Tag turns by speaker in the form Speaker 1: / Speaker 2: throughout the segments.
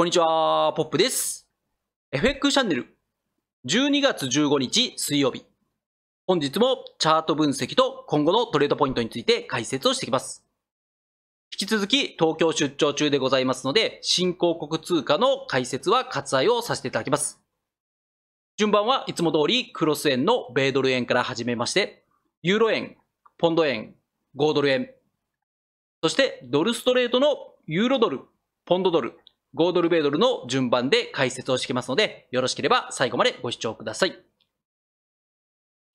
Speaker 1: こんにちは、ポップです。FX チャンネル。12月15日水曜日。本日もチャート分析と今後のトレードポイントについて解説をしていきます。引き続き東京出張中でございますので、新興国通貨の解説は割愛をさせていただきます。順番はいつも通りクロス円の米ドル円から始めまして、ユーロ円、ポンド円、5ドル円、そしてドルストレートのユーロドル、ポンドドル、5ドル米ドルの順番で解説をしてきますので、よろしければ最後までご視聴ください。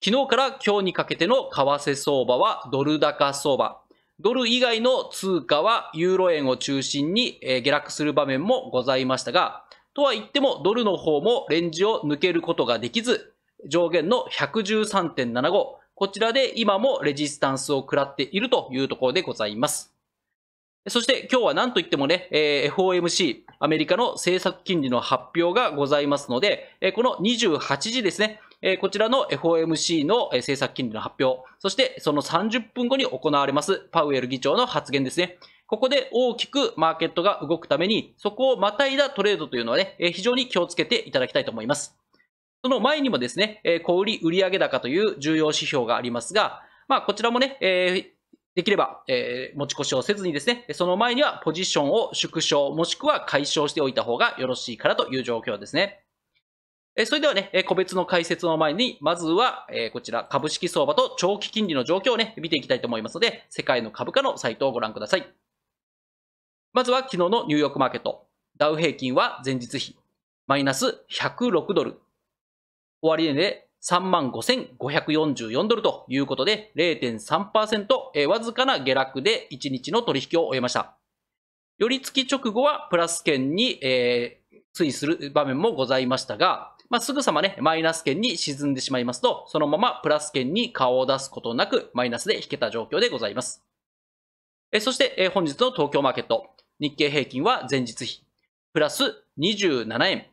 Speaker 1: 昨日から今日にかけての為替相場はドル高相場。ドル以外の通貨はユーロ円を中心に下落する場面もございましたが、とは言ってもドルの方もレンジを抜けることができず、上限の113.75、こちらで今もレジスタンスを食らっているというところでございます。そして今日は何といってもね、えー、FOMC、アメリカの政策金利の発表がございますので、えー、この28時ですね、えー、こちらの FOMC の政策金利の発表、そしてその30分後に行われますパウエル議長の発言ですね。ここで大きくマーケットが動くために、そこをまたいだトレードというのはね、えー、非常に気をつけていただきたいと思います。その前にもですね、えー、小売売上高という重要指標がありますが、まあ、こちらもね、えー、できれば、えー、持ち越しをせずにですね、その前にはポジションを縮小、もしくは解消しておいた方がよろしいからという状況ですね。えー、それではね、え個別の解説の前に、まずは、えー、こちら、株式相場と長期金利の状況をね、見ていきたいと思いますので、世界の株価のサイトをご覧ください。まずは昨日のニューヨークマーケット。ダウ平均は前日比、マイナス106ドル。終値で35,544ドルということで0.3%、えー、わずかな下落で1日の取引を終えました。寄り付き直後はプラス圏に、えー、推移する場面もございましたが、まあ、すぐさまね、マイナス圏に沈んでしまいますと、そのままプラス圏に顔を出すことなく、マイナスで引けた状況でございます。えそして、え本日の東京マーケット、日経平均は前日比、プラス27円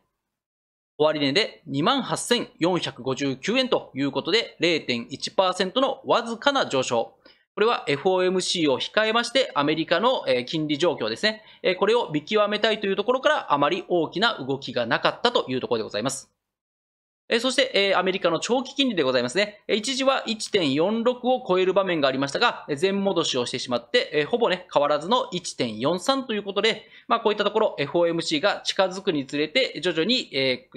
Speaker 1: 終値で28,459円ということで0.1%のわずかな上昇。これは FOMC を控えましてアメリカの金利状況ですね。これを見極めたいというところからあまり大きな動きがなかったというところでございます。そして、アメリカの長期金利でございますね。一時は1.46を超える場面がありましたが、全戻しをしてしまって、ほぼね、変わらずの1.43ということで、まあ、こういったところ、FOMC が近づくにつれて、徐々に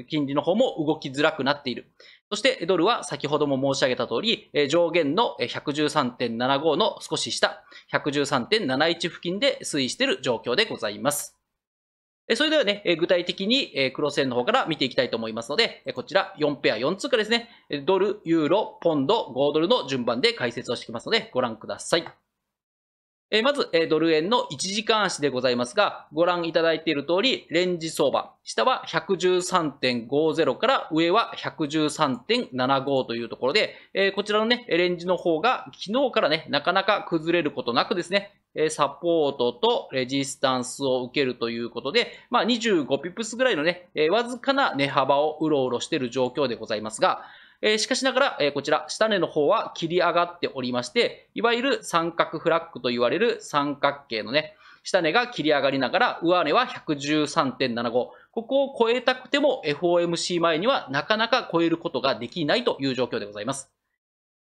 Speaker 1: 金利の方も動きづらくなっている。そしてドルは先ほども申し上げた通り、上限の113.75の少し下、113.71付近で推移している状況でございます。それではね、具体的に黒線の方から見ていきたいと思いますので、こちら4ペア4通貨ですね、ドル、ユーロ、ポンド、5ドルの順番で解説をしていきますので、ご覧ください。まず、ドル円の1時間足でございますが、ご覧いただいている通り、レンジ相場。下は113.50から上は113.75というところで、こちらのね、レンジの方が昨日からね、なかなか崩れることなくですね、サポートとレジスタンスを受けるということで、まあ、25ピプスぐらいのね、わずかな値幅をうろうろしている状況でございますが、えしかしながら、えこちら、下値の方は切り上がっておりまして、いわゆる三角フラッグと言われる三角形のね、下値が切り上がりながら、上値は113.75。ここを超えたくても FOMC 前にはなかなか超えることができないという状況でございます。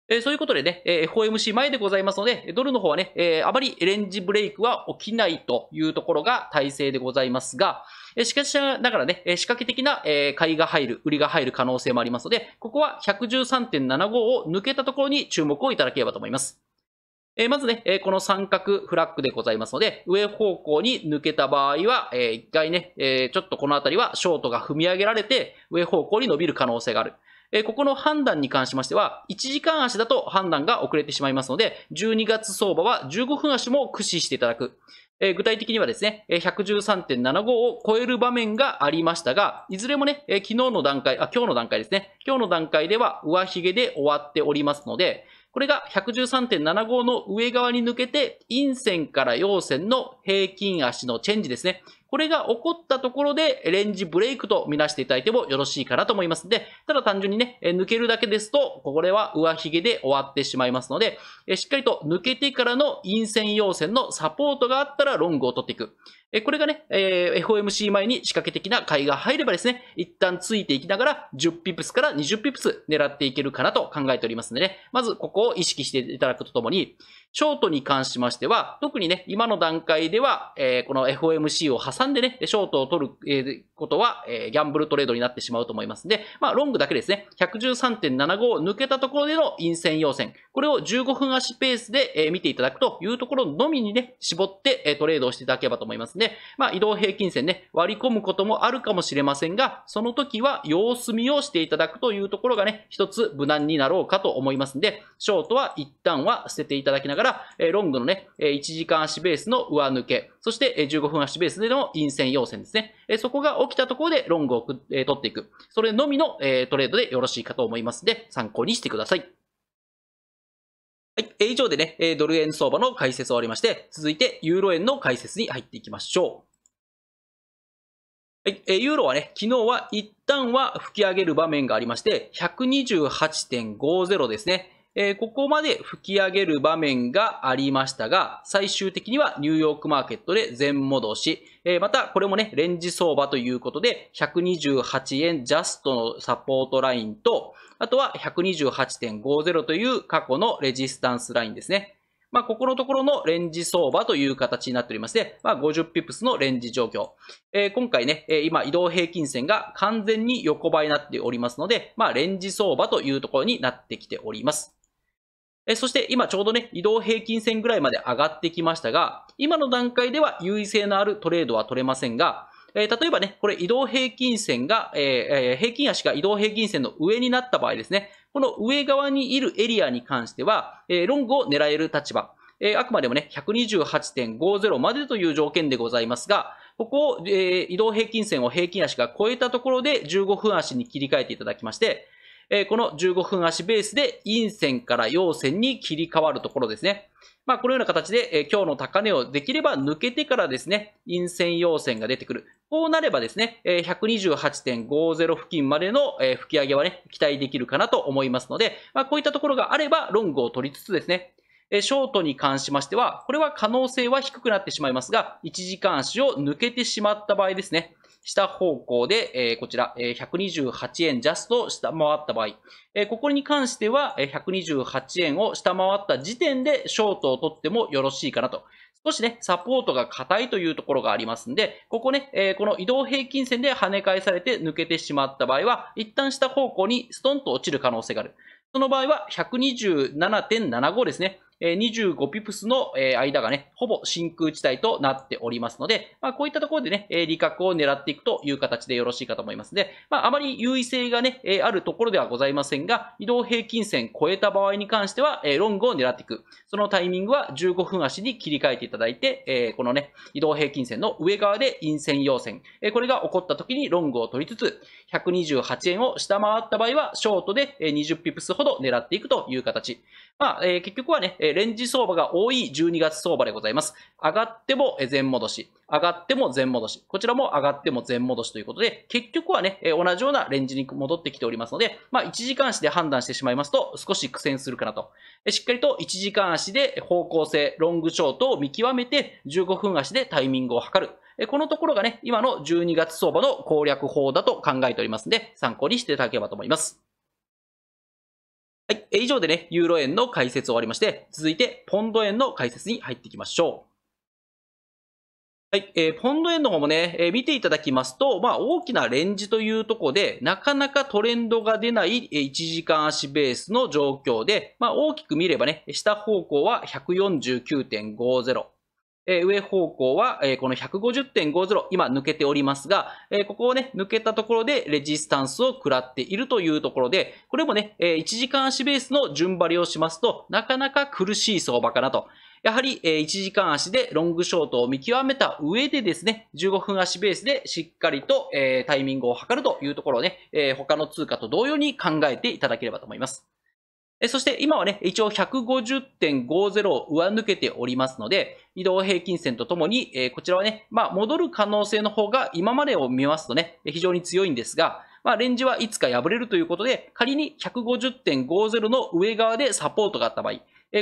Speaker 1: えそういうことでね、え FOMC 前でございますので、ドルの方はね、えあまりレンジブレイクは起きないというところが体制でございますが、えしかしながらね、仕掛け的な、え買いが入る、売りが入る可能性もありますので、ここは113.75を抜けたところに注目をいただければと思います。えまずね、えこの三角フラッグでございますので、上方向に抜けた場合は、えー、一回ね、えちょっとこの辺りはショートが踏み上げられて、上方向に伸びる可能性がある。えここの判断に関しましては、1時間足だと判断が遅れてしまいますので、12月相場は15分足も駆使していただく。え具体的にはですね、113.75を超える場面がありましたが、いずれもね、え昨日の段階、あ、今日の段階ですね、今日の段階では上髭で終わっておりますので、これが113.75の上側に抜けて、陰線から陽線の平均足のチェンジですね。これが起こったところで、レンジブレイクとみなしていただいてもよろしいかなと思いますので、ただ単純にね、抜けるだけですと、これは上髭で終わってしまいますので、しっかりと抜けてからの陰線陽線のサポートがあったらロングを取っていく。これがね、え FOMC 前に仕掛け的な買いが入ればですね、一旦ついていきながら10ピプスから20ピプス狙っていけるかなと考えておりますので、ね、まずここを意識していただくとともに、ショートに関しましては、特にね、今の段階では、えこの FOMC を挟3でね、ショートを取る、えことは、えギャンブルトレードになってしまうと思いますので、まあ、ロングだけですね、113.75を抜けたところでの陰線要線、これを15分足ペースで、え見ていただくというところのみにね、絞って、えトレードをしていただければと思いますんで、まあ、移動平均線ね、割り込むこともあるかもしれませんが、その時は様子見をしていただくというところがね、一つ無難になろうかと思いますんで、ショートは一旦は捨てていただきながら、えロングのね、1時間足ベースの上抜け、そして15分足ベースでの陰線陽線ですね。えそこが起きたところでロングを、取っていく。それのみの、えトレードでよろしいかと思いますので、参考にしてください。はい、え以上でね、ドル円相場の解説を終わりまして、続いてユーロ円の解説に入っていきましょう。はい、えユーロはね、昨日は一旦は吹き上げる場面がありまして、128.50ですね。えー、ここまで吹き上げる場面がありましたが、最終的にはニューヨークマーケットで全戻し、えー、またこれもね、レンジ相場ということで、128円ジャストのサポートラインと、あとは128.50という過去のレジスタンスラインですね。まあ、ここのところのレンジ相場という形になっておりまして、まあ、50ピプスのレンジ状況。えー、今回ね、え今移動平均線が完全に横ばいになっておりますので、まあ、レンジ相場というところになってきております。そして今ちょうどね、移動平均線ぐらいまで上がってきましたが、今の段階では優位性のあるトレードは取れませんが、例えばね、これ移動平均線が、平均足が移動平均線の上になった場合ですね、この上側にいるエリアに関しては、ロングを狙える立場、えあくまでもね、128.50までという条件でございますが、ここを、えー、移動平均線を平均足が超えたところで15分足に切り替えていただきまして、えー、この15分足ベースで陰線から陽線に切り替わるところですね。まあ、このような形で、えー、今日の高値をできれば抜けてからですね、陰線陽線が出てくる。こうなればですね、え128.50付近までの、え吹き上げはね、期待できるかなと思いますので、まあ、こういったところがあればロングを取りつつですね、ショートに関しましては、これは可能性は低くなってしまいますが、1時間足を抜けてしまった場合ですね。下方向で、えこちら、え128円ジャスト下回った場合、えここに関しては、え128円を下回った時点でショートを取ってもよろしいかなと。少しね、サポートが硬いというところがありますんで、ここね、えこの移動平均線で跳ね返されて抜けてしまった場合は、一旦下方向にストンと落ちる可能性がある。その場合は127.75ですね。25ピプスの間がね、ほぼ真空地帯となっておりますので、まあ、こういったところでね、利確を狙っていくという形でよろしいかと思いますで、まあ、あまり優位性がね、あるところではございませんが、移動平均線超えた場合に関しては、ロングを狙っていく。そのタイミングは15分足に切り替えていただいて、このね、移動平均線の上側で陰線陽線。これが起こった時にロングを取りつつ、128円を下回った場合は、ショートで20ピプスほど狙っていくという形。まあ、えー、結局はね、レンジ相場が多い12月相場でございます。上がっても全戻し、上がっても全戻し、こちらも上がっても全戻しということで、結局はね、えー、同じようなレンジに戻ってきておりますので、まあ、1時間足で判断してしまいますと、少し苦戦するかなと。しっかりと1時間足で方向性、ロングショートを見極めて、15分足でタイミングを測る。このところがね、今の12月相場の攻略法だと考えておりますので、参考にしていただければと思います。はい。以上でね、ユーロ円の解説終わりまして、続いて、ポンド円の解説に入っていきましょう。はい、えー、ポンド円の方もね、えー、見ていただきますと、まあ、大きなレンジというとこで、なかなかトレンドが出ない、えー、1時間足ベースの状況で、まあ、大きく見ればね、下方向は149.50。え上方向は、えこの150.50、今抜けておりますが、えここをね、抜けたところでレジスタンスを食らっているというところで、これもね、え1時間足ベースの順張りをしますと、なかなか苦しい相場かなと。やはり、え1時間足でロングショートを見極めた上でですね、15分足ベースでしっかりと、えタイミングを測るというところをね、え他の通貨と同様に考えていただければと思います。そして今はね、一応150.50上抜けておりますので、移動平均線とともに、えこちらはね、まあ、戻る可能性の方が今までを見ますとね、非常に強いんですが、まあ、レンジはいつか破れるということで、仮に150.50の上側でサポートがあった場合、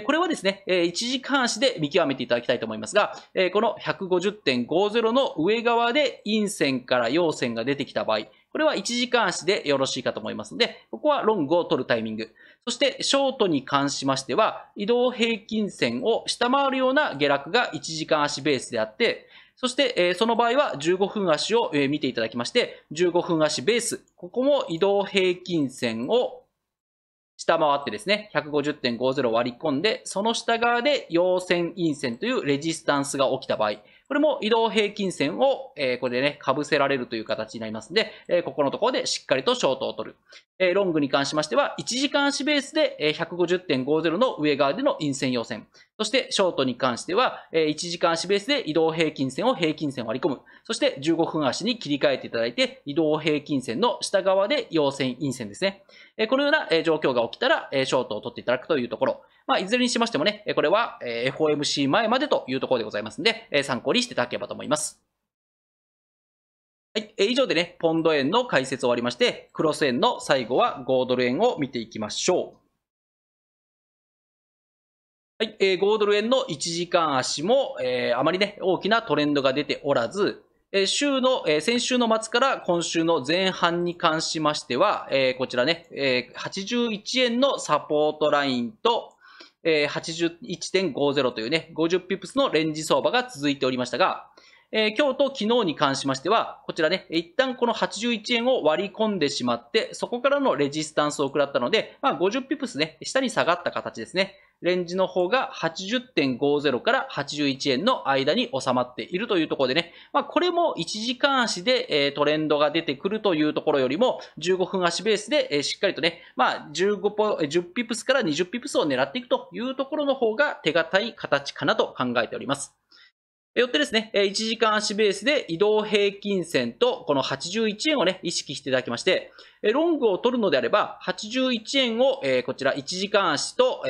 Speaker 1: これはですね、1時間足で見極めていただきたいと思いますが、この150.50の上側で陰線から陽線が出てきた場合、これは1時間足でよろしいかと思いますので、ここはロングを取るタイミング。そして、ショートに関しましては、移動平均線を下回るような下落が1時間足ベースであって、そして、その場合は15分足を、見ていただきまして、15分足ベース、ここも移動平均線を下回ってですね、150.50割り込んで、その下側で陽線陰線というレジスタンスが起きた場合、これも移動平均線を、えこれでね、被せられるという形になりますので、えここのところでしっかりとショートを取る。えロングに関しましては、1時間足ベースで、150.50の上側での陰線要線。そして、ショートに関しては、え1時間足ベースで移動平均線を平均線割り込む。そして、15分足に切り替えていただいて、移動平均線の下側で陽線、陰線ですね。えこのような、え状況が起きたら、えショートを取っていただくというところ。まあ、いずれにしましてもね、これは FOMC 前までというところでございますんで、参考にしていただければと思います。はい、以上でね、ポンド円の解説終わりまして、クロス円の最後は5ドル円を見ていきましょう。はい、え5ドル円の1時間足も、えー、あまりね、大きなトレンドが出ておらず、え週の、え先週の末から今週の前半に関しましては、えこちらね、え81円のサポートラインと、え81.50というね、50ピプスのレンジ相場が続いておりましたが、えー、今日と昨日に関しましては、こちらね、一旦この81円を割り込んでしまって、そこからのレジスタンスを食らったので、まあ、50ピプスね、下に下がった形ですね。レンジの方が80.50から81円の間に収まっているというところでね、まあ、これも1時間足でトレンドが出てくるというところよりも、15分足ベースでしっかりとね、まあ15ポ、10ピプスから20ピプスを狙っていくというところの方が手堅い形かなと考えております。よってですね、1時間足ベースで移動平均線とこの81円をね、意識していただきまして、ロングを取るのであれば、81円をこちら1時間足と、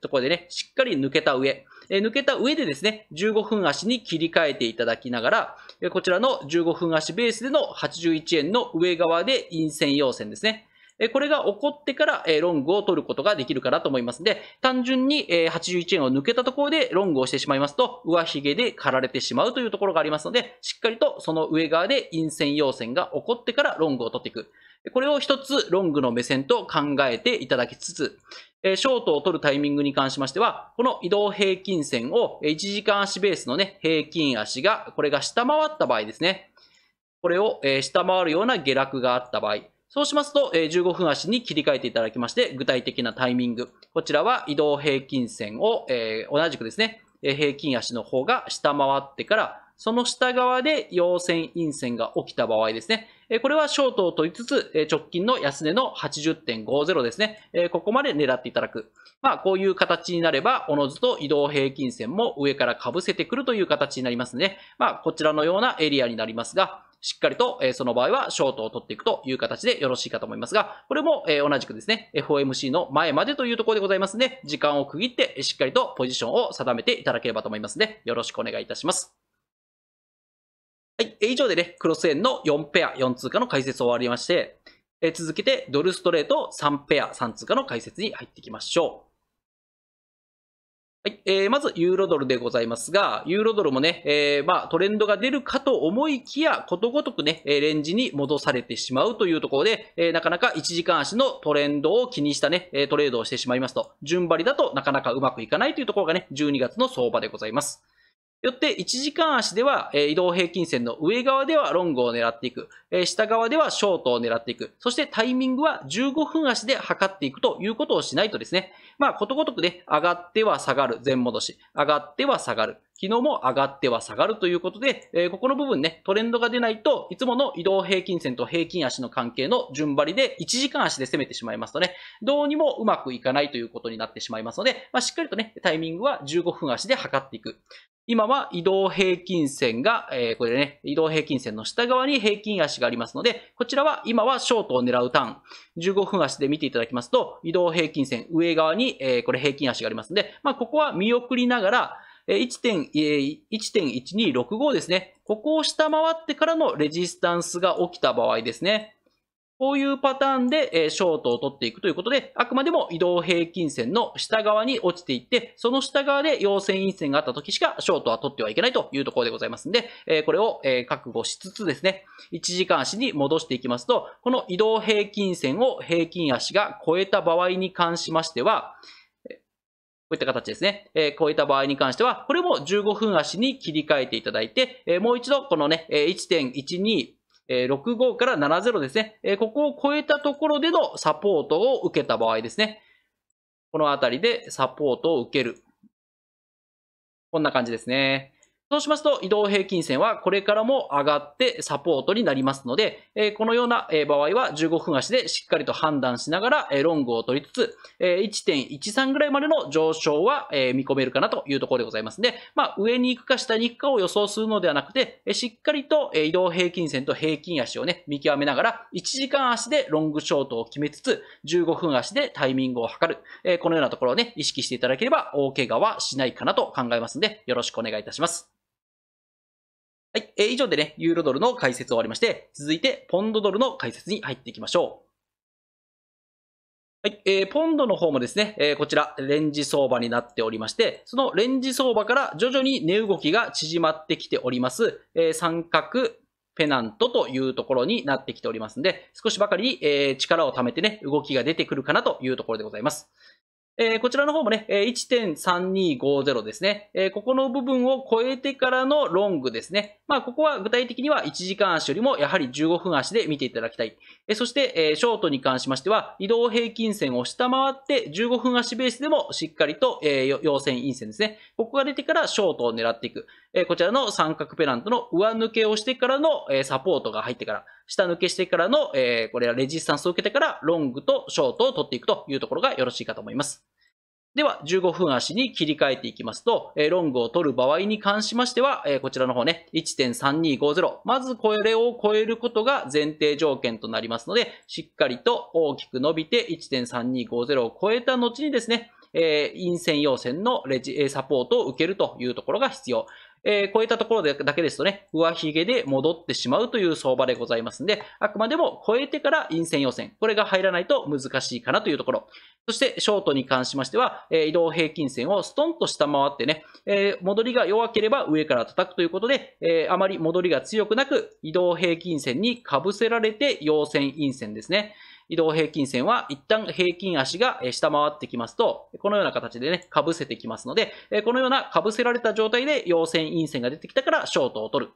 Speaker 1: ところでね、しっかり抜けた上、抜けた上でですね、15分足に切り替えていただきながら、こちらの15分足ベースでの81円の上側で陰線要線ですね。これが起こってから、ロングを取ることができるかなと思いますので、単純に、81円を抜けたところでロングをしてしまいますと、上髭で刈られてしまうというところがありますので、しっかりとその上側で陰線陽線が起こってからロングを取っていく。これを一つロングの目線と考えていただきつつ、ショートを取るタイミングに関しましては、この移動平均線を1時間足ベースのね、平均足が、これが下回った場合ですね。これを下回るような下落があった場合。そうしますと、15分足に切り替えていただきまして、具体的なタイミング。こちらは移動平均線を、え同じくですね、平均足の方が下回ってから、その下側で陽線、陰線が起きた場合ですね。これはショートを取りつつ、直近の安値の80.50ですね。ここまで狙っていただく。まあ、こういう形になれば、おのずと移動平均線も上から被せてくるという形になりますね。まあ、こちらのようなエリアになりますが、しっかりと、えその場合はショートを取っていくという形でよろしいかと思いますが、これも、え同じくですね、FOMC の前までというところでございますので、時間を区切ってしっかりとポジションを定めていただければと思いますので、よろしくお願いいたします。はい、以上でね、クロス円の4ペア、4通貨の解説を終わりまして、え続けてドルストレート3ペア、3通貨の解説に入っていきましょう。はい、えー、まずユーロドルでございますが、ユーロドルもね、えー、まあトレンドが出るかと思いきや、ことごとくね、レンジに戻されてしまうというところで、えー、なかなか1時間足のトレンドを気にしたね、トレードをしてしまいますと、順張りだとなかなかうまくいかないというところがね、12月の相場でございます。よって1時間足では移動平均線の上側ではロングを狙っていく、下側ではショートを狙っていく、そしてタイミングは15分足で測っていくということをしないとですね、まあことごとくね、上がっては下がる、全戻し、上がっては下がる、昨日も上がっては下がるということで、ここの部分ね、トレンドが出ないと、いつもの移動平均線と平均足の関係の順張りで1時間足で攻めてしまいますとね、どうにもうまくいかないということになってしまいますので、まあ、しっかりとね、タイミングは15分足で測っていく。今は移動平均線が、えー、これね、移動平均線の下側に平均足がありますので、こちらは今はショートを狙うターン。15分足で見ていただきますと、移動平均線上側に、えー、これ平均足がありますので、まあ、ここは見送りながら、1.1265ですね。ここを下回ってからのレジスタンスが起きた場合ですね。こういうパターンで、えショートを取っていくということで、あくまでも移動平均線の下側に落ちていって、その下側で陽線陰線があった時しかショートは取ってはいけないというところでございますので、えこれを、え覚悟しつつですね、1時間足に戻していきますと、この移動平均線を平均足が超えた場合に関しましては、こういった形ですね。えー、超えた場合に関しては、これも15分足に切り替えていただいて、えー、もう一度このね、1.12 65から70ですね。ここを超えたところでのサポートを受けた場合ですね。このあたりでサポートを受ける。こんな感じですね。そうしますと、移動平均線はこれからも上がってサポートになりますので、このような場合は15分足でしっかりと判断しながら、ロングを取りつつ、1.13ぐらいまでの上昇は、見込めるかなというところでございますね。まあ、上に行くか下に行くかを予想するのではなくて、しっかりと移動平均線と平均足をね、見極めながら、1時間足でロングショートを決めつつ、15分足でタイミングを測る、このようなところをね、意識していただければ、大怪我はしないかなと考えますので、よろしくお願いいたします。はい、えー、以上でね、ユーロドルの解説を終わりまして、続いてポンドドルの解説に入っていきましょう。はい、えー、ポンドの方もですね、えー、こちら、レンジ相場になっておりまして、そのレンジ相場から徐々に値動きが縮まってきております、えー、三角ペナントというところになってきておりますので、少しばかりえー、力を貯めてね、動きが出てくるかなというところでございます。えこちらの方もね、1.3250ですね、えここの部分を超えてからのロングですね。まあ、ここは具体的には1時間足よりもやはり15分足で見ていただきたい。えそして、えショートに関しましては、移動平均線を下回って15分足ベースでもしっかりと、えー、陽線陰線ですね。ここが出てからショートを狙っていく。えこちらの三角ペナントの上抜けをしてからの、えサポートが入ってから、下抜けしてからの、えこれはレジスタンスを受けてから、ロングとショートを取っていくというところがよろしいかと思います。では、15分足に切り替えていきますと、ロングを取る場合に関しましては、こちらの方ね、1.3250。まずこれを超えることが前提条件となりますので、しっかりと大きく伸びて1.3250を超えた後にですね、陰線陽線のレジ、サポートを受けるというところが必要。えー、こたところでだけですとね、上髭で戻ってしまうという相場でございますんで、あくまでも超えてから陰線予選、これが入らないと難しいかなというところ。そして、ショートに関しましては、えー、移動平均線をストンと下回ってね、えー、戻りが弱ければ上から叩くということで、えー、あまり戻りが強くなく、移動平均線に被せられて陽線陰線ですね。移動平均線は一旦平均足が下回ってきますと、このような形でね、被せてきますので、このような被せられた状態で陽線、陰線が出てきたからショートを取る。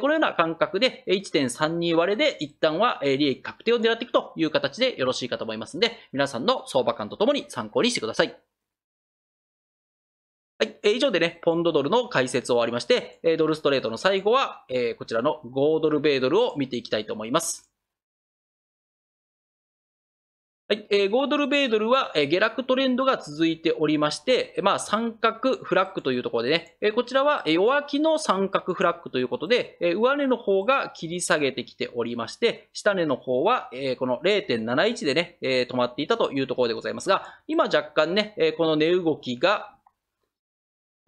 Speaker 1: このような感覚で1.32割れで一旦は利益確定を狙っていくという形でよろしいかと思いますので、皆さんの相場感とともに参考にしてください。はい、以上でね、ポンドドルの解説を終わりまして、ドルストレートの最後は、こちらの5ドル米ドルを見ていきたいと思います。はい、えー、5ドル米ドルは、えー、下落トレンドが続いておりまして、まあ、三角フラッグというところでね、えー、こちらは弱気の三角フラッグということで、えー、上値の方が切り下げてきておりまして、下値の方は、えー、この0.71でね、えー、止まっていたというところでございますが、今若干ね、えー、この値動きが、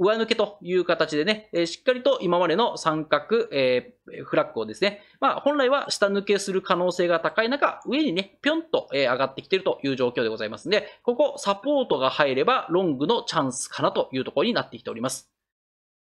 Speaker 1: 上抜けという形でね、しっかりと今までの三角、えー、フラッグをですね、まあ、本来は下抜けする可能性が高い中、上にね、ぴょんと、上がってきているという状況でございますので、ここサポートが入ればロングのチャンスかなというところになってきております。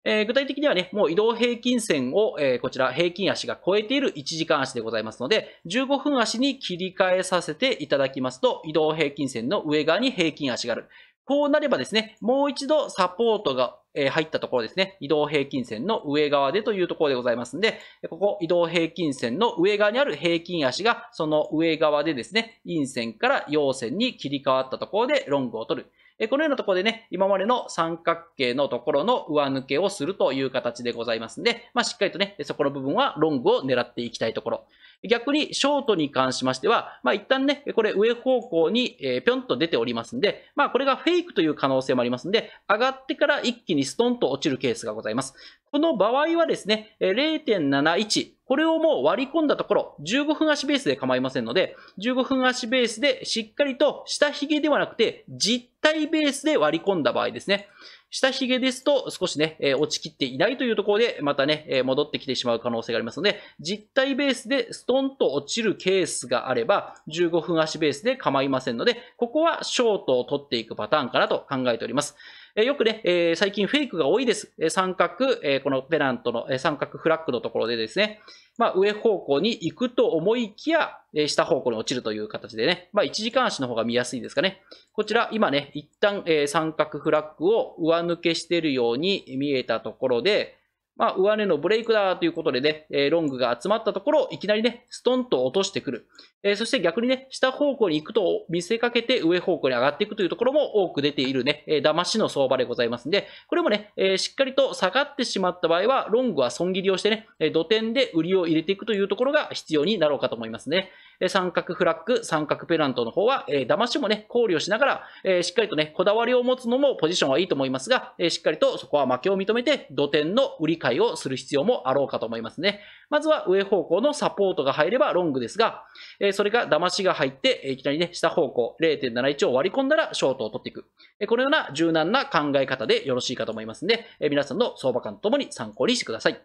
Speaker 1: え具体的にはね、もう移動平均線を、えこちら平均足が超えている1時間足でございますので、15分足に切り替えさせていただきますと、移動平均線の上側に平均足がある。こうなればですね、もう一度サポートがえ入ったところですね、移動平均線の上側でというところでございますんで、ここ移動平均線の上側にある平均足がその上側でですね、陰線から陽線に切り替わったところでロングを取る。このようなところでね、今までの三角形のところの上抜けをするという形でございますんで、まあ、しっかりとね、そこの部分はロングを狙っていきたいところ。逆にショートに関しましては、まあ、一旦ね、これ上方向に、ぴょんと出ておりますんで、まあ、これがフェイクという可能性もありますんで、上がってから一気にストンと落ちるケースがございます。この場合はですね、0.71、これをもう割り込んだところ、15分足ベースで構いませんので、15分足ベースでしっかりと下髭ではなくて、実体ベースで割り込んだ場合ですね。下髭ですと少しね、えー、落ちきっていないというところで、またね、えー、戻ってきてしまう可能性がありますので、実体ベースでストンと落ちるケースがあれば、15分足ベースで構いませんので、ここはショートを取っていくパターンかなと考えております。えよくね、え最近フェイクが多いです。え三角、えこのペナントの、え三角フラッグのところでですね、まあ、上方向に行くと思いきや、え下方向に落ちるという形でね、まあ、1時間足の方が見やすいですかね。こちら、今ね、一旦、え三角フラッグを上抜けしているように見えたところで、まあ、上値のブレイクだということでね、ロングが集まったところ、をいきなりね、ストンと落としてくる。えそして逆にね、下方向に行くと見せかけて上方向に上がっていくというところも多く出ているね、騙しの相場でございますんで、これもね、えしっかりと下がってしまった場合は、ロングは損切りをしてね、土点で売りを入れていくというところが必要になろうかと思いますね。え三角フラッグ、三角ペナントの方は、えー、騙しもね、考慮しながら、えしっかりとね、こだわりを持つのもポジションはいいと思いますが、えしっかりとそこは負けを認めて、土点の売り買いをする必要もあろうかと思いますね。まずは上方向のサポートが入ればロングですが、えそれが騙しが入って、えいきなりね、下方向0.71を割り込んだらショートを取っていく。えこのような柔軟な考え方でよろしいかと思いますので、え皆さんの相場感とともに参考にしてください。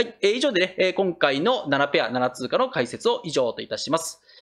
Speaker 1: はい、えー、以上でね、今回の7ペア7通貨の解説を以上といたします。